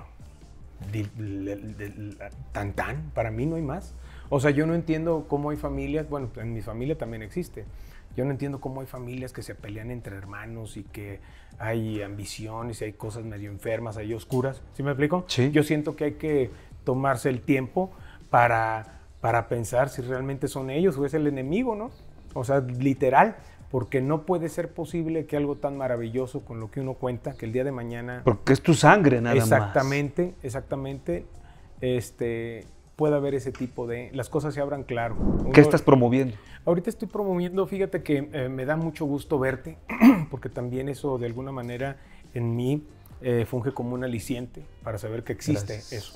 Speaker 1: Tan tan, para mí no hay más. O sea, yo no entiendo cómo hay familias, bueno, en mi familia también existe, yo no entiendo cómo hay familias que se pelean entre hermanos y que hay ambiciones y hay cosas medio enfermas, hay oscuras. ¿Sí me explico? Sí. Yo siento que hay que tomarse el tiempo para, para pensar si realmente son ellos o es el enemigo, ¿no? O sea, literal porque no puede ser posible que algo tan maravilloso con lo que uno cuenta, que el día de mañana...
Speaker 2: Porque es tu sangre nada más. Exactamente,
Speaker 1: exactamente, este, pueda haber ese tipo de... las cosas se abran claro. ¿Qué estás promoviendo? Ahorita estoy promoviendo, fíjate que eh, me da mucho gusto verte, porque también eso de alguna manera en mí eh, funge como un aliciente para saber que existe eso.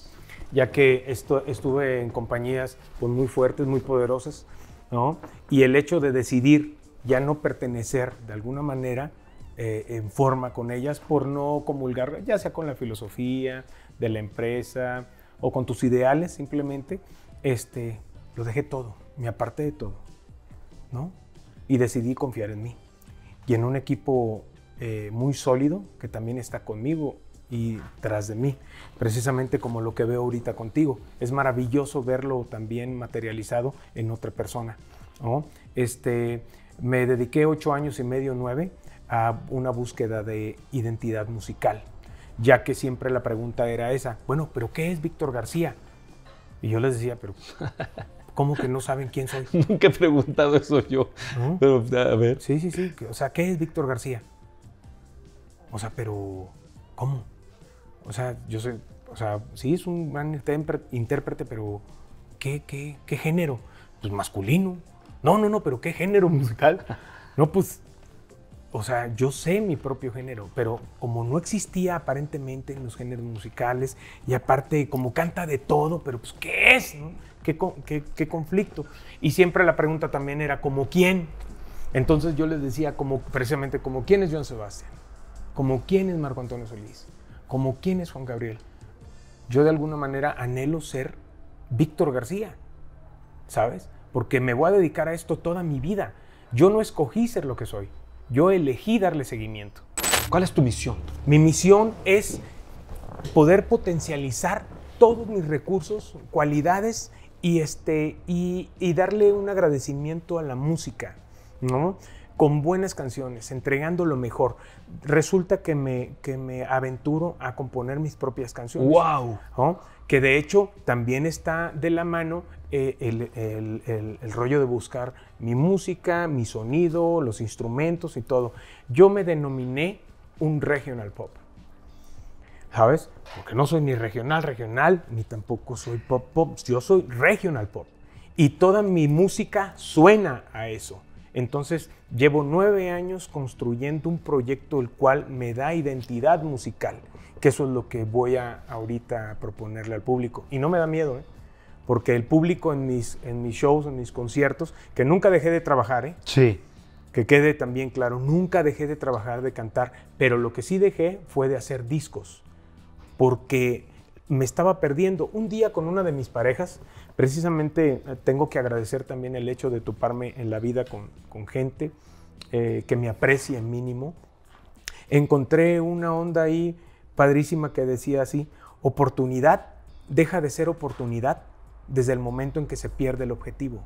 Speaker 1: Ya que esto, estuve en compañías pues, muy fuertes, muy poderosas, ¿no? Y el hecho de decidir ya no pertenecer de alguna manera eh, en forma con ellas por no comulgar, ya sea con la filosofía de la empresa, o con tus ideales simplemente, este, lo dejé todo, me aparté de todo, ¿no? Y decidí confiar en mí y en un equipo eh, muy sólido que también está conmigo y tras de mí, precisamente como lo que veo ahorita contigo. Es maravilloso verlo también materializado en otra persona. ¿no? Este, me dediqué ocho años y medio, nueve, a una búsqueda de identidad musical ya que siempre la pregunta era esa, bueno, pero ¿qué es Víctor García? Y yo les decía, pero ¿cómo que no saben quién soy?
Speaker 2: Nunca he preguntado eso yo. Pero, a ver. Sí, sí, sí. O sea, ¿qué
Speaker 1: es Víctor García? O sea, pero ¿cómo? O sea, yo sé, o sea, sí es un gran intérprete, pero ¿qué, qué, qué género? Pues masculino. No, no, no, pero ¿qué género musical? No, pues o sea, yo sé mi propio género, pero como no existía aparentemente en los géneros musicales, y aparte como canta de todo, pero pues, ¿qué es? No? ¿Qué, conflicto? Y siempre la pregunta también era, ¿como quién? Entonces yo les decía, como, precisamente, ¿como quién es Juan Sebastián? ¿Como quién es Marco Antonio Solís? ¿Como quién es Juan Gabriel? Yo de alguna manera anhelo ser Víctor García, ¿sabes? Porque me voy a dedicar a esto toda mi vida. Yo no escogí ser lo que soy yo elegí darle seguimiento. ¿Cuál es tu misión? Mi misión es poder potencializar todos mis recursos, cualidades y, este, y, darle un agradecimiento a la música, ¿no? con buenas canciones, entregando lo mejor. Resulta que me, que me aventuro a componer mis propias canciones. ¡Wow! ¿no? que de hecho también está de la mano eh, el, el, rollo de buscar mi música, mi sonido, los instrumentos y todo. Yo me denominé un regional pop. ¿Sabes? Porque no soy ni regional, regional, ni tampoco soy pop, pop. Yo soy regional pop. Y toda mi música suena a eso. Entonces, llevo nueve años construyendo un proyecto el cual me da identidad musical que eso es lo que voy a ahorita proponerle al público. Y no me da miedo, ¿eh? porque el público en mis, en mis shows, en mis conciertos, que nunca dejé de trabajar, ¿eh? Sí. Que quede también claro, nunca dejé de trabajar, de cantar, pero lo que sí dejé fue de hacer discos, porque me estaba perdiendo. Un día con una de mis parejas, precisamente eh, tengo que agradecer también el hecho de toparme en la vida con, con gente eh, que me aprecie mínimo. Encontré una onda ahí padrísima que decía así, oportunidad deja de ser oportunidad desde el momento en que se pierde el objetivo.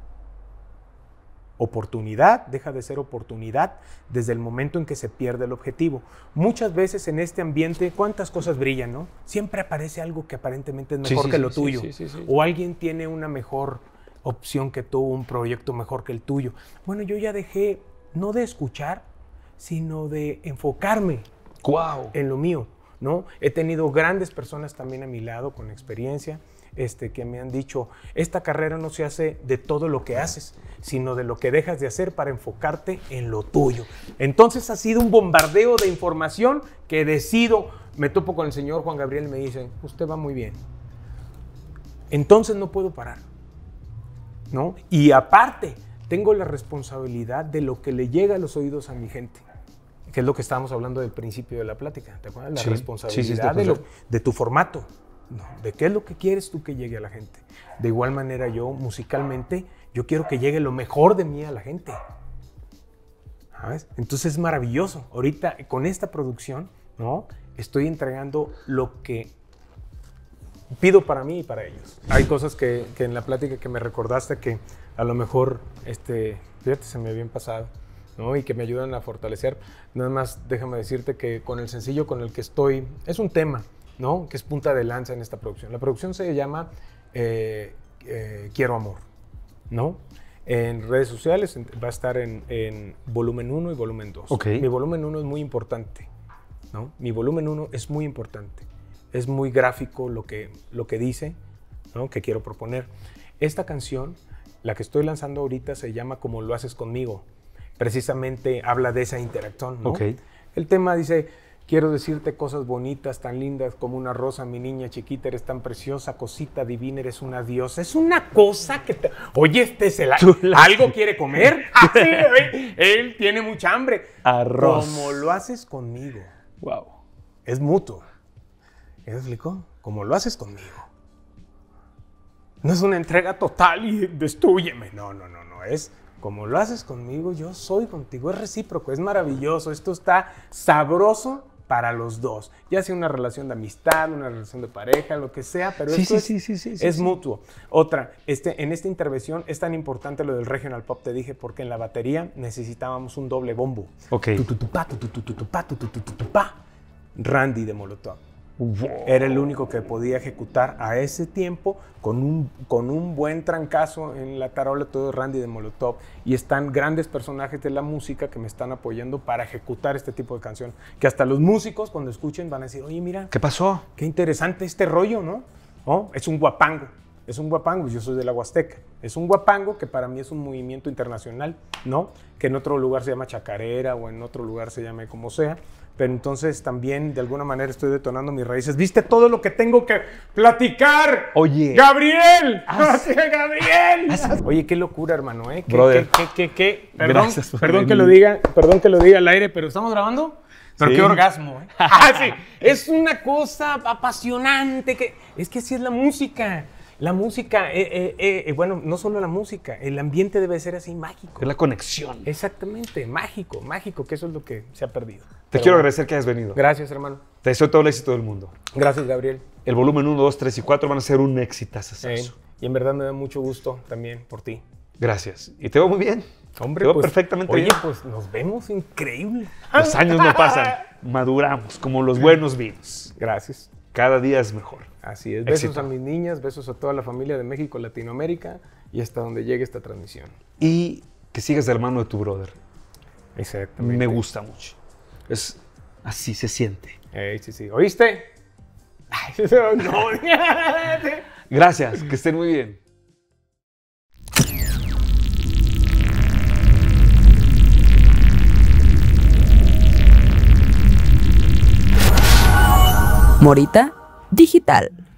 Speaker 1: Oportunidad deja de ser oportunidad desde el momento en que se pierde el objetivo. Muchas veces en este ambiente, ¿cuántas cosas brillan, no? Siempre aparece algo que aparentemente es mejor que lo tuyo. o alguien tiene una mejor opción que tú, un proyecto mejor que el tuyo. Bueno, yo ya dejé no de escuchar, sino de enfocarme wow. en lo mío. He tenido grandes personas también a mi lado con experiencia. Este, que me han dicho, esta carrera no se hace de todo lo que haces, sino de lo que dejas de hacer para enfocarte en lo tuyo. Entonces ha sido un bombardeo de información que decido, me topo con el señor Juan Gabriel y me dicen, usted va muy bien. Entonces no puedo parar. ¿no? Y aparte, tengo la responsabilidad de lo que le llega a los oídos a mi gente que es lo que estábamos hablando del principio de la plática, ¿te acuerdas? La responsabilidad de, tu formato, de qué es lo que quieres tú que llegue a la gente. De igual manera yo musicalmente, yo quiero que llegue lo mejor de mí a la gente. ¿Sabes? Entonces es maravilloso. Ahorita con esta producción, ¿no? Estoy entregando lo que pido para mí y para ellos. Hay cosas que, en la plática que me recordaste que a lo mejor, este, fíjate, se me habían pasado y que me ayudan a fortalecer. Nada más déjame decirte que con el sencillo con el que estoy, es un tema ¿no? que es punta de lanza en esta producción. La producción se llama eh, eh, Quiero Amor. ¿no? En redes sociales va a estar en, volumen 1 y volumen 2. Mi volumen 1 es muy importante. ¿no? Mi volumen 1 es muy importante. Es muy gráfico lo que, lo que dice, ¿no? que quiero proponer. Esta canción, la que estoy lanzando ahorita, se llama Como lo haces conmigo precisamente habla de esa interacción. ¿no? El tema dice, quiero decirte cosas bonitas, tan lindas como una rosa, mi niña chiquita, eres tan preciosa, cosita divina, eres una diosa. Es una cosa que... Te... Oye, este es el... ¿Algo quiere comer? Así, ah, él, él tiene mucha hambre. Arroz. Como lo haces conmigo. Wow. Es mutuo. ¿Eso explicó? Como lo haces conmigo. No es una entrega total y destruyeme. No, no, no, no. Es como lo haces conmigo, yo soy contigo. Es recíproco, es maravilloso. Esto está sabroso para los dos. Ya sea una relación de amistad, una relación de pareja, lo que sea, pero esto es, mutuo. Otra, este, en esta intervención es tan importante lo del regional pop, te dije, porque en la batería necesitábamos un doble bombo. Ok. Randy de Molotov. Era el único que podía ejecutar a ese tiempo con un, con un buen trancazo en la tarola, todo Randy de Molotov. Y están grandes personajes de la música que me están apoyando para ejecutar este tipo de canción. Que hasta los músicos cuando escuchen van a decir, oye, mira. ¿Qué pasó? Qué interesante este rollo, ¿no? es un guapango es un guapango, yo soy de la Huasteca. Es un guapango que para mí es un movimiento internacional, ¿no? Que en otro lugar se llama chacarera o en otro lugar se llame como sea. Pero entonces también de alguna manera estoy detonando mis raíces. ¿Viste todo lo que tengo que platicar? Oye. Gabriel. Así,
Speaker 3: ah, Gabriel. Ah, Oye,
Speaker 1: qué locura, hermano, ¿eh? ¿Qué, Qué, qué, Perdón, perdón que lo diga, perdón que lo diga al aire, pero
Speaker 3: estamos grabando. Pero qué orgasmo. ¿eh? ah, sí. Es una cosa apasionante. Que... Es que así es la música. La música, eh, eh, eh, bueno, no solo la música,
Speaker 1: el ambiente debe ser así mágico. Es la conexión. Exactamente, mágico, mágico, que eso es lo que se ha perdido. Te quiero agradecer que hayas venido. Gracias, hermano.
Speaker 2: Te deseo todo el éxito del mundo. Gracias, Gabriel. El volumen 1, 2, 3 y 4 van a ser un éxito.
Speaker 1: y en verdad me da mucho gusto también por ti. Gracias.
Speaker 2: Y te veo muy bien. Hombre, te perfectamente pues, perfectamente oye, pues
Speaker 1: nos vemos increíble.
Speaker 2: Los años no pasan. Maduramos como los buenos vinos. Gracias. Cada día es mejor. Así es. Besos a mis
Speaker 1: niñas, besos a toda la familia de México, Latinoamérica
Speaker 2: y hasta donde llegue
Speaker 1: esta transmisión.
Speaker 2: Y que sigas de hermano de tu brother. Exactamente. Me gusta mucho. Es así se siente. Sí, sí, sí. ¿Oíste? Gracias, que estén muy bien. Morita digital.